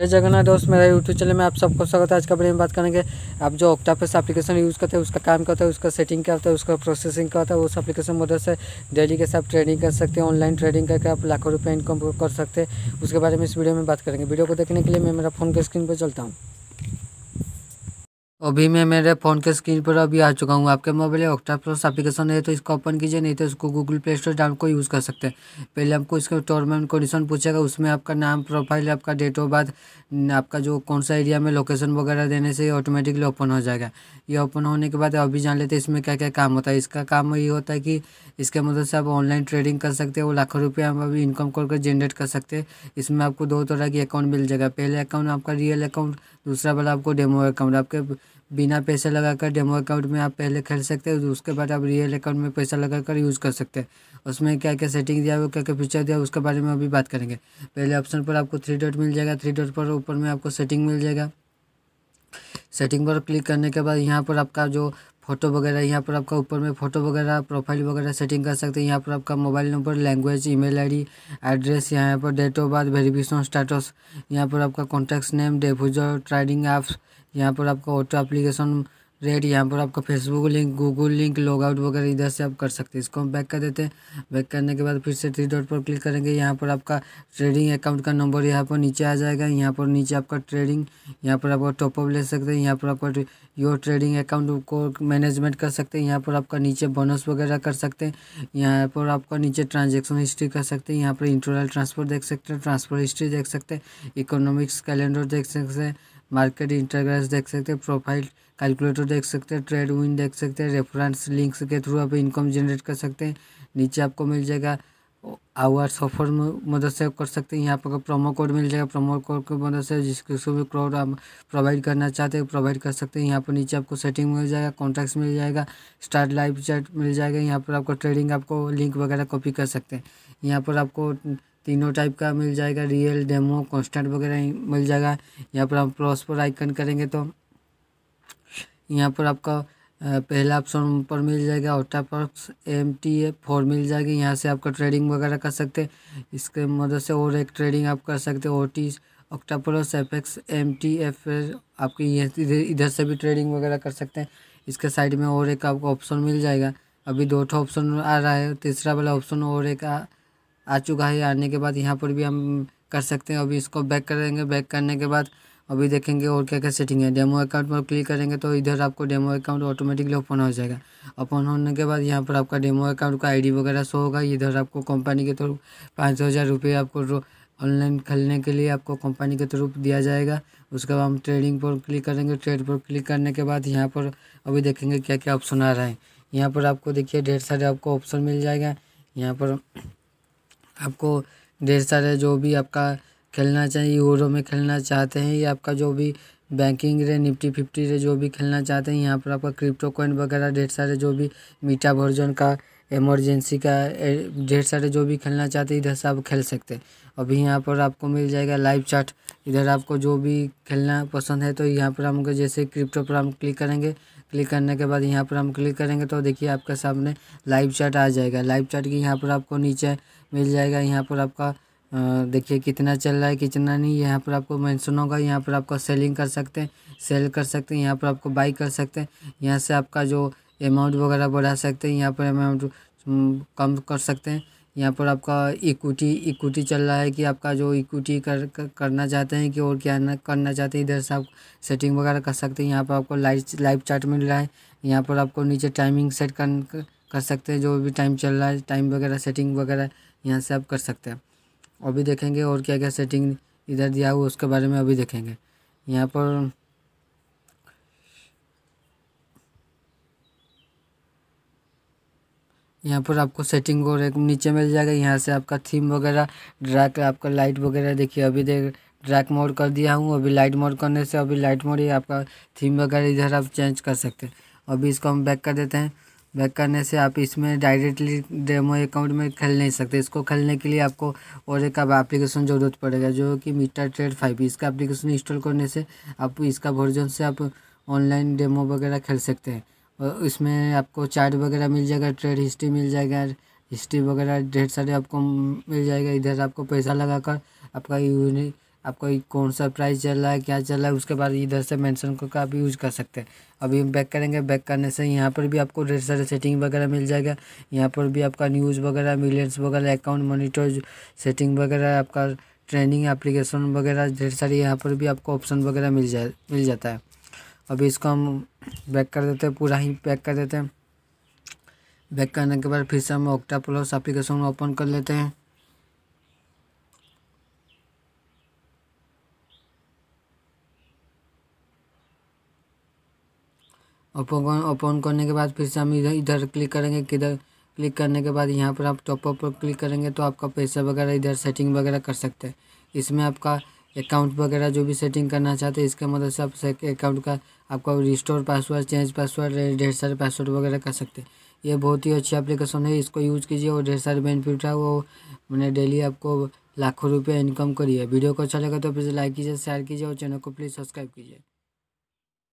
जय जगन्नाथ दोस्त मेरा यूट्यूब चैनल में आप सबको स्वागत है आज का वीडियो में बात करेंगे आप जो ऑक्टापस एप्लीकेशन यूज़ करते हैं उसका काम करता है उसका सेटिंग क्या होता है उसका प्रोसेसिंग क्या होता है उस एप्लीकेशन मदद से डेली के साथ ट्रेडिंग कर सकते हैं ऑनलाइन ट्रेडिंग करके आप लाखों रुपये इनकम कर सकते हैं उसके बारे में इस वीडियो में बात करेंगे वीडियो को देखने के लिए मैं मेरा फोन के स्क्रीन पर चलता हूँ अभी मैं मेरे फ़ोन के स्क्रीन पर अभी आ चुका हूँ आपके मोबाइल है ऑक्टा प्लस एप्लीकेशन है तो इसको ओपन कीजिए नहीं तो इसको गूगल प्ले स्टोर डाउन को यूज़ कर सकते हैं पहले आपको इसका टर्म एंड कंडीशन पूछेगा उसमें आपका नाम प्रोफाइल आपका डेट ऑफ बर्थ आपका जो कौन सा एरिया में लोकेशन वगैरह देने से ऑटोमेटिकली ओपन हो जाएगा ये ओपन होने के बाद अभी जान लेते हैं इसमें क्या क्या काम होता है इसका काम ये होता है कि इसके मदद से आप ऑनलाइन ट्रेडिंग कर सकते हो लाखों रुपये आप अभी इनकम कर जनरेट कर सकते हैं इसमें आपको दो तरह की अकाउंट मिल जाएगा पहले अकाउंट आपका रियल अकाउंट दूसरा वाला आपको डेमो अकाउंट आपके बिना पैसा लगाकर डेमो अकाउंट में आप पहले खेल सकते हैं उसके बाद आप रियल अकाउंट में पैसा लगाकर यूज़ कर सकते हैं उसमें क्या क्या सेटिंग दिया हुआ क्या क्या फीचर दिया उसके बारे में अभी बात करेंगे पहले ऑप्शन पर आपको थ्री डॉट मिल जाएगा थ्री डॉट पर ऊपर में आपको सेटिंग मिल जाएगा सेटिंग पर क्लिक करने के बाद यहाँ पर आपका जो फोटो वगैरह यहाँ पर आपका ऊपर में फोटो वगैरह प्रोफाइल वगैरह सेटिंग कर सकते हैं यहाँ पर आपका mobile number language email ID address यहाँ पर date of birth verification status यहाँ पर आपका कॉन्टैक्ट नेम डेफ्यूजर ट्रेडिंग ऐप्स यहाँ पर आपका ऑटो एप्लीकेशन रेट यहाँ पर आपका Facebook link Google link log out वगैरह इधर से आप कर सकते हैं इसको हम बैक कर देते हैं बैक करने के बाद फिर से थ्री डॉट पर क्लिक करेंगे यहाँ पर आपका ट्रेडिंग अकाउंट का नंबर यहाँ पर नीचे आ जाएगा यहाँ पर नीचे आपका ट्रेडिंग यहाँ पर आपका टॉपअप ले सकते हैं यहाँ पर आपका योर ट्रेडिंग अकाउंट को मैनेजमेंट कर सकते हैं यहाँ पर आपका नीचे बोनस वगैरह कर सकते हैं यहाँ पर आपका नीचे ट्रांजेक्शन हिस्ट्री कर सकते हैं यहाँ पर इंटरनल ट्रांसफर देख सकते हैं ट्रांसफर हिस्ट्री देख सकते हैं इकोनॉमिक्स कैलेंडर देख सकते हैं मार्केट इंटरग्रेस देख सकते हैं प्रोफाइल कैलकुलेटर देख सकते हैं ट्रेड विन देख सकते हैं रेफरेंस लिंक्स के थ्रू आप इनकम जनरेट कर सकते हैं नीचे आपको मिल जाएगा आवर सफर मदद से कर सकते हैं यहाँ पर प्रोमो कोड मिल जाएगा प्रोमो कोड की मदद से जिसको भी क्रोड आप प्रोवाइड करना चाहते हैं प्रोवाइड कर सकते हैं यहाँ पर नीचे आपको सेटिंग मिल जाएगा कॉन्टैक्ट्स मिल जाएगा स्टार्ट लाइव चैट मिल जाएगा यहाँ पर आपको ट्रेडिंग आपको लिंक वगैरह कॉपी कर सकते हैं यहाँ पर आपको तीनों टाइप का मिल जाएगा रियल डेमो कॉन्स्टेंट वगैरह मिल जाएगा यहाँ पर आप प्लस पर आइकन करेंगे तो यहाँ पर आपका पहला ऑप्शन पर मिल जाएगा ऑटापॉक्स एम टी ए फोर मिल जाएगी यहाँ से आपका ट्रेडिंग वगैरह कर सकते हैं इसके मदद से और एक ट्रेडिंग आप कर सकते हैं ओ टी ऑक्टापोलस F X M T F आपकी इधर इधर से भी ट्रेडिंग वगैरह कर सकते हैं इसके साइड में और एक आपको ऑप्शन मिल जाएगा अभी दो ठो ऑप्शन आ रहा है तीसरा वाला ऑप्शन और एक आ, आ चुका है आने के बाद यहाँ पर भी हम कर सकते हैं अभी इसको बैक करेंगे बैक करने के बाद अभी देखेंगे और क्या क्या सेटिंग है डेमो अकाउंट पर क्लिक करेंगे तो इधर आपको डेमो अकाउंट ऑटोमेटिकली ओपन हो जाएगा ओपन होने के बाद यहाँ पर आपका डेमो अकाउंट का आईडी वगैरह शो होगा इधर आपको कंपनी के थ्रू पाँच हज़ार रुपये आपको ऑनलाइन खरीदने के लिए आपको कंपनी के थ्रू दिया जाएगा उसके बाद हम ट्रेडिंग पर क्लिक करेंगे ट्रेड पर क्लिक करने के बाद यहाँ पर अभी देखेंगे क्या क्या ऑप्शन आ रहा है यहाँ पर आपको देखिए ढेर सारे आपको ऑप्शन मिल जाएगा यहाँ पर आपको ढेर सारे जो भी आपका खेलना चाहिए यूरो में खेलना चाहते हैं या आपका जो भी बैंकिंग रे निफ्टी फिफ्टी रे जो भी खेलना चाहते हैं यहाँ पर आपका क्रिप्टो कॉइन वगैरह ढेर सारे जो भी मीटा वर्जन का इमरजेंसी का ढेर सारे जो भी खेलना चाहते हैं इधर से आप खेल सकते हैं अभी यहाँ पर आपको मिल जाएगा लाइव चार्ट इधर आपको जो भी खेलना पसंद है तो यहाँ पर हम जैसे क्रिप्टो पर हम क्लिक करेंगे क्लिक करने के बाद यहाँ पर हम क्लिक करेंगे तो देखिए आपके सामने लाइव चैट आ जाएगा लाइव चैट की यहाँ पर आपको नीचे मिल जाएगा यहाँ पर आपका देखिए कितना चल रहा है कितना नहीं यहाँ पर आपको मैंसन होगा यहाँ पर आपका सेलिंग कर सकते हैं सेल कर सकते हैं यहाँ पर आपको बाई कर सकते हैं यहाँ से आपका जो अमाउंट वगैरह बढ़ा सकते हैं यहाँ पर अमाउंट कम कर सकते हैं यहाँ पर आपका इक्विटी इक्विटी चल रहा है कि आपका जो इक्विटी कर, कर करना चाहते हैं कि और क्या ना करना चाहते हैं इधर से आप सेटिंग वगैरह कर सकते हैं यहाँ पर आपको लाइव लाइव चार्ट मिल रहा है यहाँ पर आपको नीचे टाइमिंग सेट कर, कर कर सकते हैं जो भी टाइम चल रहा है टाइम वगैरह सेटिंग वगैरह यहाँ से आप कर सकते हैं अभी देखेंगे और क्या क्या सेटिंग इधर दिया हुआ उसके बारे में अभी देखेंगे यहाँ पर यहाँ पर आपको सेटिंग और एक नीचे मिल जाएगा यहाँ से आपका थीम वगैरह ड्रैक आपका लाइट वगैरह देखिए अभी देख ड्रैक मोड कर दिया हूँ अभी लाइट मोड करने से अभी लाइट मोड ही आपका थीम वगैरह इधर आप चेंज कर सकते हैं अभी इसको हम बैक कर देते हैं बैक करने से आप इसमें डायरेक्टली डेमो अकाउंट में खेल नहीं सकते इसको खेलने के लिए आपको और एक अब एप्लीकेशन ज़रूरत पड़ेगा जो कि मीटर ट्रेड फाइव इसका एप्लीकेशन इंस्टॉल करने से आप इसका वर्जन से आप ऑनलाइन डेमो वगैरह खेल सकते हैं इसमें आपको चार्ट वगैरह मिल जाएगा ट्रेड हिस्ट्री मिल जाएगा हिस्ट्री वगैरह ढेर सारे आपको मिल जाएगा इधर आपको पैसा लगा कर आपका यूनिट आपका कौन सा प्राइस चल रहा है क्या चल रहा है उसके बाद इधर से मेंशन करके आप यूज़ कर सकते हैं अभी हम बैक करेंगे बैक करने से यहाँ पर भी आपको ढेर सारे सेटिंग वगैरह मिल जाएगा यहाँ पर भी आपका न्यूज़ वगैरह मिलियंस वगैरह अकाउंट मोनिटर सेटिंग वगैरह आपका ट्रेनिंग एप्लीकेशन वगैरह ढेर सारे यहाँ पर भी आपको ऑप्शन वगैरह मिल जाए मिल जाता है अभी इसको हम बैक कर देते हैं पूरा ही पैक कर देते हैं बैक करने के बाद फिर से हम ऑक्टा प्लस एप्लीकेशन ओपन कर लेते हैं ओपन ओपन करने के बाद फिर से हम इधर इधर क्लिक करेंगे किधर क्लिक करने के बाद यहाँ पर आप टॉपअप पर क्लिक करेंगे तो आपका पैसा वगैरह इधर सेटिंग वगैरह कर सकते हैं इसमें आपका अकाउंट वगैरह जो भी सेटिंग करना चाहते हैं इसका मदद से आप अकाउंट का आपका रिस्टोर पासवर्ड चेंज पासवर्ड ढेर सारे पासवर्ड वगैरह कर सकते हैं ये बहुत ही अच्छी एप्लीकेशन है इसको यूज़ कीजिए और ढेर सारे बेनिफिट है वो मैंने डेली आपको लाखों रुपये इनकम करिए वीडियो को अच्छा लगा तो प्लीज़ लाइक कीजिए शेयर कीजिए और चैनल को प्लीज़ सब्सक्राइब कीजिए